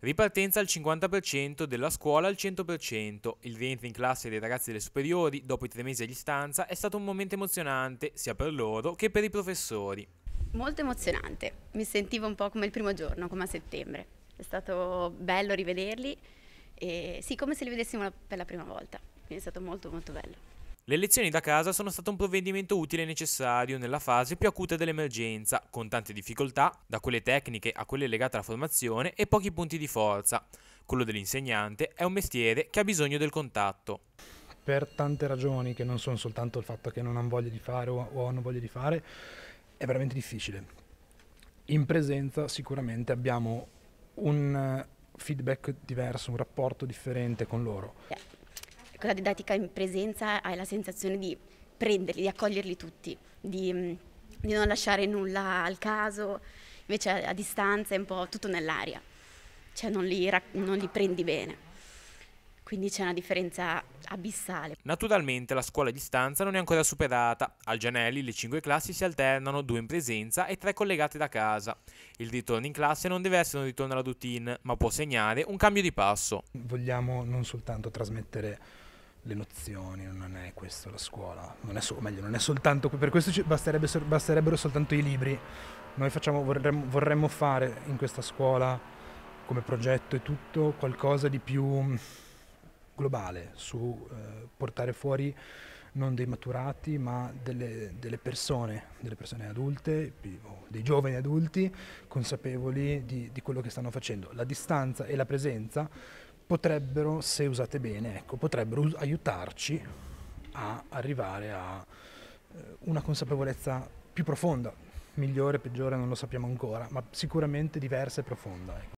Ripartenza al 50% della scuola al 100%. Il rientro in classe dei ragazzi delle superiori dopo i tre mesi a distanza è stato un momento emozionante sia per loro che per i professori. Molto emozionante, mi sentivo un po' come il primo giorno, come a settembre. È stato bello rivederli e sì, come se li vedessimo per la prima volta, quindi è stato molto molto bello. Le lezioni da casa sono stato un provvedimento utile e necessario nella fase più acuta dell'emergenza, con tante difficoltà, da quelle tecniche a quelle legate alla formazione e pochi punti di forza. Quello dell'insegnante è un mestiere che ha bisogno del contatto. Per tante ragioni, che non sono soltanto il fatto che non hanno voglia di fare o hanno voglia di fare, è veramente difficile. In presenza sicuramente abbiamo un eh, feedback diverso, un rapporto differente con loro con la didattica in presenza hai la sensazione di prenderli, di accoglierli tutti, di, mm, di non lasciare nulla al caso, invece a, a, distanza è un po' tutto nell'aria, cioè non li, non li prendi bene. Quindi c'è una differenza abissale. Naturalmente la scuola a distanza non è ancora superata. Al Gianelli le cinque classi si alternano, due in presenza e tre collegate da casa. Il ritorno in classe non deve essere un ritorno alla routine, ma può segnare un cambio di passo. Vogliamo non soltanto trasmettere le nozioni, non è questo la scuola, non è so, meglio, non è soltanto, per questo ci basterebbe, basterebbero soltanto i libri, noi facciamo, vorremmo, vorremmo, fare in questa scuola come progetto e tutto qualcosa di più mm, globale su eh, portare fuori non dei maturati ma delle, delle persone, delle persone adulte, dei giovani adulti consapevoli di, di quello che stanno facendo. La distanza e la presenza potrebbero, se usate bene, ecco, potrebbero aiutarci a arrivare a eh, una consapevolezza più profonda, migliore, peggiore, non lo sappiamo ancora, ma sicuramente diversa e profonda. Ecco.